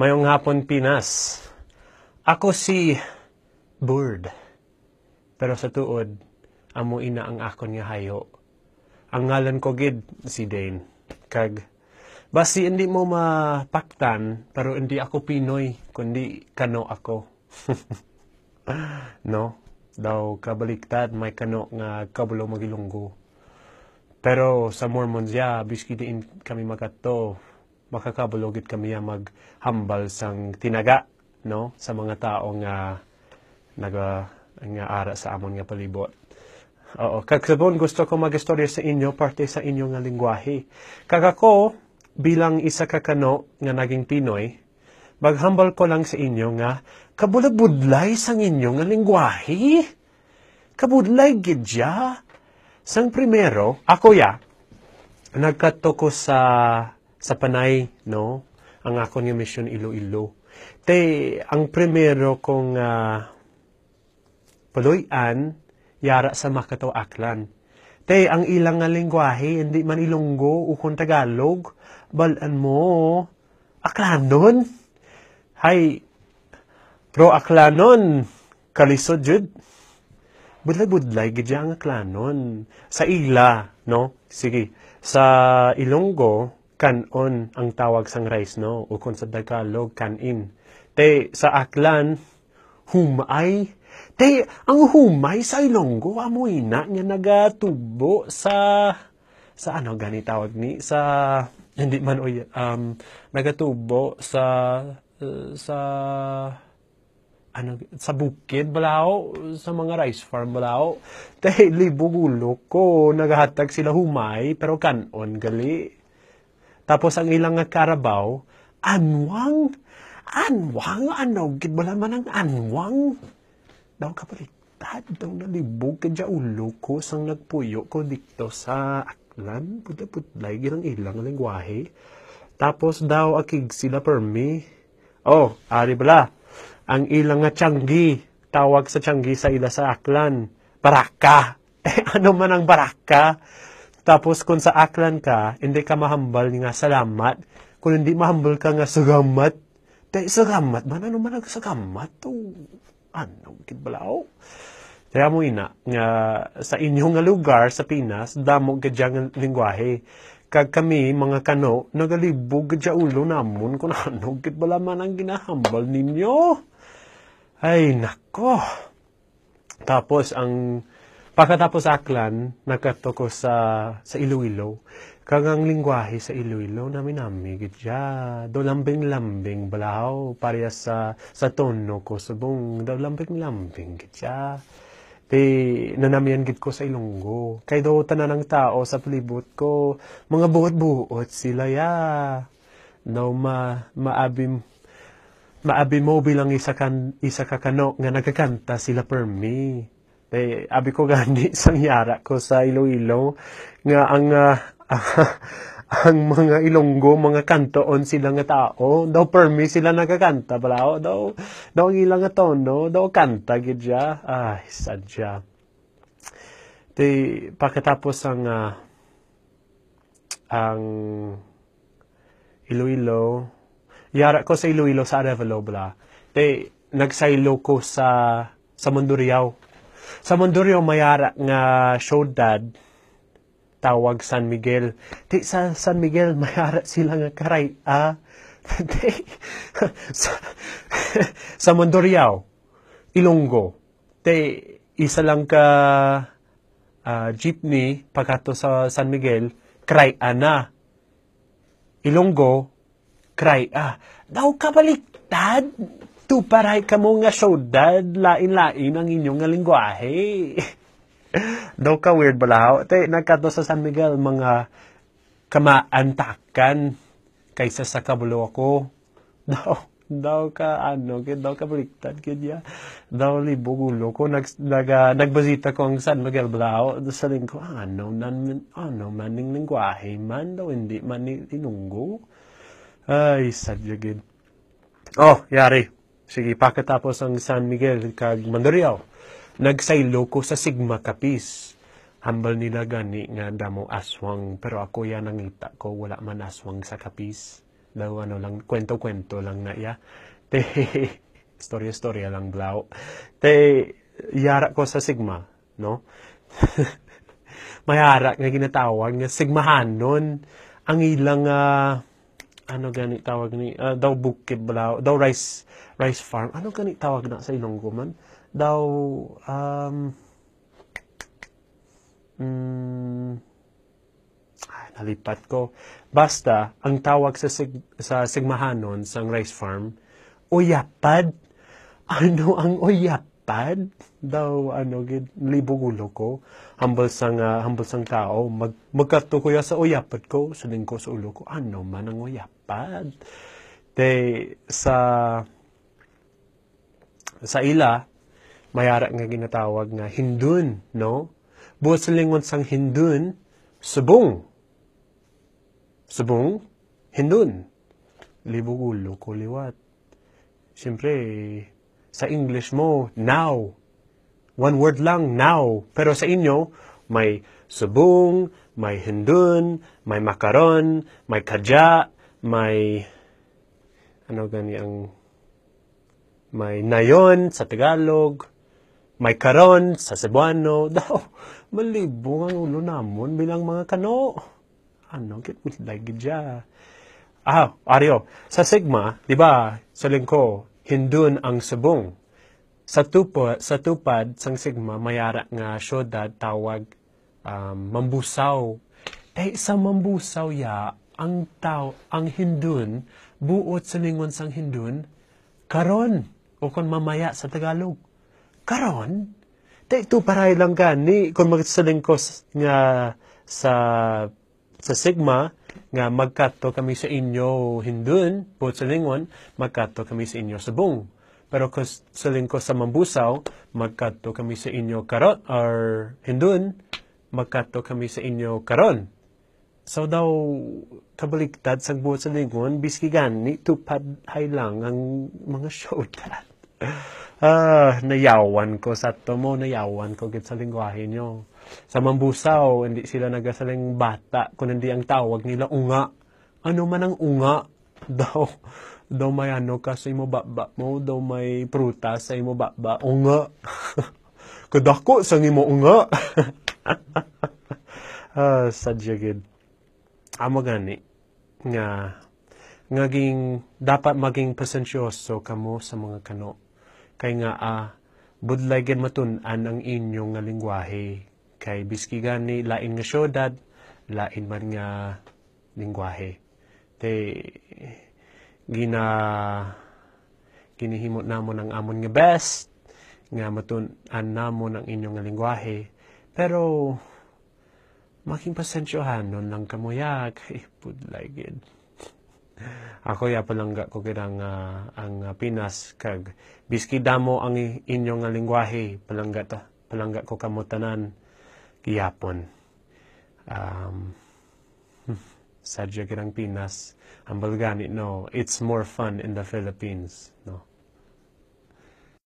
Mayong hapon Pinas. Ako si Bird. Pero sa tuod, amo ina ang akon nga hayo. Ang ngalan ko gid si Dane. Kag basi hindi mo mapaktan pero hindi ako Pinoy kundi kano ako. no? Daw kabaliktad may kano nga kabulo magilunggo. Pero sa Mormons ya, biski diin kami magato makakabulog kami maghambal sang tinaga no sa mga tao nga naga nga ara sa amon nga palibot. Oo, kagkabon gusto ko magistorya sa inyo parte sa inyo nga lingwahe. Kagako bilang isa ka kano nga naging Pinoy, maghambal ko lang sa inyo nga kabulag sang inyo nga lingwahe. Kabudlay gidya. Sang primero, ako ya, nagkatoko sa sa panay, no? Ang ako nga mission Iloilo. Te, ang primero kong uh, ah, paluyan, yara sa makataw aklan. Te, ang ilang nga lingwahe, hindi man ilunggo, ukon Tagalog, balan mo, aklanon. Hay, pro aklanon, kalisod jud. Budlay-budlay, gadya ang aklanon. Sa ila, no? Sige, sa ilonggo, kanon ang tawag sang rice no o kon sa Tagalog kanin. Te sa aklan humay te ang humay sa Ilonggo amo ina nga nagatubo sa sa ano gani tawag ni sa hindi man oy um nagatubo sa sa ano sa bukid balao sa mga rice farm balao te libugulok ko nagahatag sila humay pero kanon gali tapos ang ilang nga karabaw, anwang, anwang, ano, wala man ang anwang. Daw kapalitad, daw nalibog ka dya ulo ko, sang nagpuyo ko dito sa aklan, puta-putlay, ginang ilang lingwahe. Tapos daw akig sila per me. Oh, ari bala, ang ilang nga tiyanggi, tawag sa tiyanggi sa ila sa aklan, baraka. Eh, ano man ang baraka? Tapos kung sa aklan ka, hindi ka mahambal nga salamat. Kung hindi mahambal ka nga sugamat, te sugamat man, ano man ang sugamat? Oh, ano, kidbalao? Kaya mo ina, nga, sa inyong nga lugar sa Pinas, damo gadyang lingwahe. Kag kami, mga kano, nagalibog gadya ulo namun kung ano, kidbala man ang ginahambal ninyo. Ay, nako. Tapos, ang Pagkatapos aklan, nakato ko sa, sa Iloilo. Kagang lingwahe sa Iloilo, naminami, gitya. Do lambing-lambing, balaw, pareha sa, sa tono ko, subong, do lambing-lambing, gitya. Di, nanamian git ko sa Ilonggo. Kay do tanan ng tao sa pulibot ko, mga buot-buot sila ya. No, ma, maabim maabi mo bilang isa, kan, isa kakano nga nagkakanta sila per me eh, abi ko gani sang yara ko sa Iloilo nga ang uh, ang mga Ilonggo mga kantoon sila nga tao daw permi sila nagakanta balao daw daw ang ilang tono daw kanta gid siya ay sadya Di pagkatapos ang uh, ang Iloilo yara ko sa Iloilo sa Arevalo bala Di nagsaylo ko sa sa Mandurriao sa munduryo mayara nga syudad, tawag San Miguel. Di sa San Miguel, mayara sila nga karay. Ah, di. sa, sa Mondoriao, Ilonggo, te isa lang ka uh, jeepney pagkato sa San Miguel, cry ana. Ah, Ilonggo, cry ah. Daw kabaliktad, tu Tuparay ka mo nga syudad, lain-lain ang inyong nga lingwahe. Daw ka weird balahaw. Te, nagkato sa San Miguel, mga kamaantakan kaysa sa kabulo ako. Daw, daw ka ano, kid daw ka baliktad kid ya. Daw libog ko nag, nag uh, ah, nagbazita ko ang San Miguel Balao sa linggo. Ano nan ano maning lingwahe man daw hindi man tinunggo. Ay, sadya gid. Oh, yari. Sige, pagkatapos ang San Miguel kag Mandariao, nagsaylo sa Sigma Capiz. Hambal nila gani nga damo aswang, pero ako yan nangita ko, wala man aswang sa Capiz. Daw ano lang, kwento-kwento lang na iya. Te, storya-storya lang glaw. Te, yara ko sa Sigma, no? Mayara nga ginatawag nga Sigmahan nun. Ang ilang uh, ano gani tawag ni uh, daw bukid balaw daw rice rice farm ano gani tawag na sa Ilonggo man daw um mm, ay, nalipat ko basta ang tawag sa sig, sa sigmahanon sa rice farm uyapad ano ang uyapad bad daw ano gid libog ulo ko humble sang uh, humble sang tao mag magkato sa uyapad ko sa ko sa ulo ko ano man ang uyapad te sa sa ila mayara nga ginatawag nga hindun no buhat sa lingon sang hindun subong subong hindun libog ko liwat Siyempre, sa English mo, now. One word lang, now. Pero sa inyo, may subong, may hindun, may makaron, may kaja, may ano gani ang may nayon sa Tagalog, may karon sa Cebuano. Daw, malibong ang ulo namon bilang mga kano. Ano, get with like Ah, Ario, sa Sigma, di ba, sa lingko, hindun ang subong. Sa, tupo, sa tupad, sang sigma, mayara nga syudad tawag um, mambusaw. Eh, sa mambusaw ya, ang tao, ang hindun, buot sa lingon sang hindun, karon, o kon mamaya sa Tagalog. Karon, te ito paray lang gani, kon magsaling ko nga sa, sa sigma, nga magkatto kami sa inyo hindun, buot sa lingon, magkatto kami sa inyo sabong. Pero kung sa lingko sa mambusaw, magkatto kami sa inyo karon or hindun, magkatto kami sa inyo karon. So daw, kabaliktad sa buot sa lingon, biski gani, tupad hay lang ang mga showdown. ah, nayawan ko sa tomo, mo, nayawan ko git sa lingwahe nyo. Sa Mambusaw, hindi sila nagasaling bata, kundi ang tawag nila unga. Ano man ang unga daw, daw may ano ka sa imo baba mo, daw may prutas sa imo baba, unga. Kadako sa imo unga. ah, sadya gid. Amo gani nga ngaging dapat maging pasensyoso kamo sa mga kano kay nga ah, budlay gid matun-an ang inyong nga lingwahe Kay biski gani lain nga syudad, lain man nga lingwahe. Te gina ginihimot namon ang amon nga best nga matun-an namon ang inyong nga lingwahe. Pero making pasensyohan nun lang kamuya kay eh, pudlagid. Ako ya palang ko kirang uh, ang Pinas kag biski damo ang inyong nga lingwahe palangga ta palangga ko kamutanan Yapon. Um, sadya kirang Pinas. Ang Balgani, no, it's more fun in the Philippines. No?